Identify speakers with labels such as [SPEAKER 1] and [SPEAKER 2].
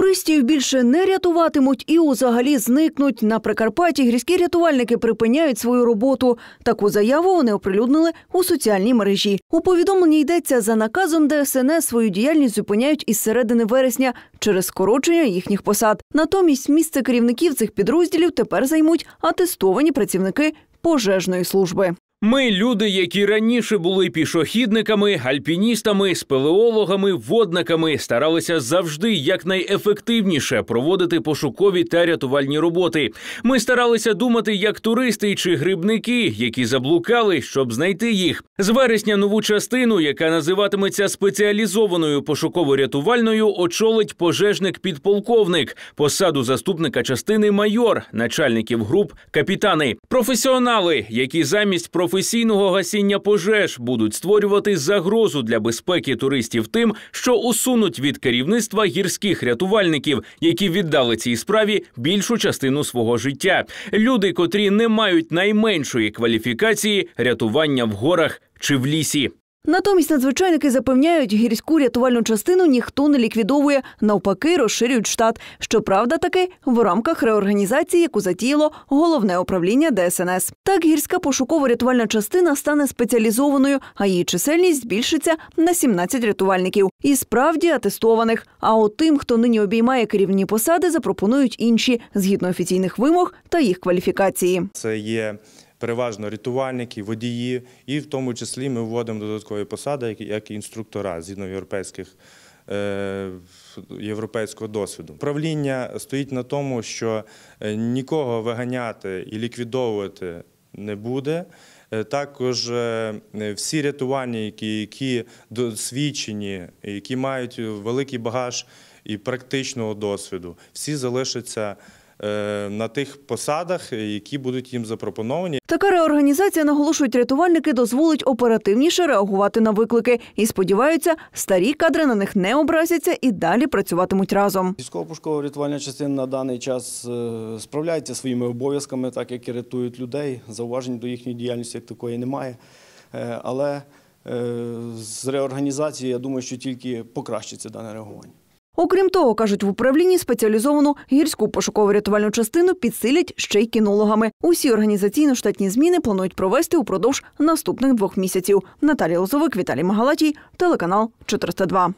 [SPEAKER 1] Туристів більше не рятуватимуть і узагалі зникнуть. На Прикарпатті гірські рятувальники припиняють свою роботу. Таку заяву вони оприлюднили у соціальній мережі. У повідомленні йдеться за наказом, ДСНС свою діяльність зупиняють із середини вересня через скорочення їхніх посад. Натомість місце керівників цих підрозділів тепер займуть атестовані працівники пожежної служби.
[SPEAKER 2] Ми люди, які раніше були пішохідниками, альпіністами, спелеологами, водниками, старалися завжди якнайефективніше проводити пошукові та рятувальні роботи. Ми старалися думати як туристи чи грибники, які заблукали, щоб знайти їх. З вересня нову частину, яка називатиметься спеціалізованою пошуково-рятувальною, очолить пожежник-підполковник, посаду заступника частини майор, начальників груп, капітани, професіонали, які замість професіональних професійного гасіння пожеж будуть створювати загрозу для безпеки туристів тим, що усунуть від керівництва гірських рятувальників, які віддали цій справі більшу частину свого життя. Люди, котрі не мають найменшої кваліфікації рятування в горах чи в лісі.
[SPEAKER 1] Натомість надзвичайники запевняють, гірську рятувальну частину ніхто не ліквідовує, навпаки, розширюють штат. Щоправда, таки в рамках реорганізації, яку затіяло головне управління ДСНС. Так гірська пошукова рятувальна частина стане спеціалізованою, а її чисельність збільшиться на 17 рятувальників і справді атестованих. А от тим, хто нині обіймає керівні посади, запропонують інші згідно офіційних вимог та їх кваліфікації.
[SPEAKER 3] Це є переважно рятувальники, водії, і в тому числі ми вводимо додаткові посади, як і інструктора згідно європейських. Е, європейського досвіду правління стоїть на тому, що е, нікого виганяти і ліквідовувати не буде. Е, також всі рятувальники, які досвідчені, які мають великий багаж і практичного досвіду, всі залишаться. Е, на тих посадах, які будуть їм запропоновані.
[SPEAKER 1] Така реорганізація наголошують рятувальники, дозволить оперативніше реагувати на виклики і сподіваються, старі кадри на них не образяться і далі працюватимуть разом.
[SPEAKER 4] Військово-пушкова рятувальна частина на даний час е, справляється своїми обов'язками, так як і рятують людей. Зауважень до їхньої діяльності як такої немає. Е, але з реорганізації я думаю, що тільки покращиться дане реагування.
[SPEAKER 1] Окрім того, кажуть, в управлінні спеціалізовану гірську пошуково-рятувальну частину підсилять ще й кінологами. Усі організаційно-штатні зміни планують провести упродовж наступних двох місяців. Наталія Лозовик, Віталій Магалатій, телеканал 402.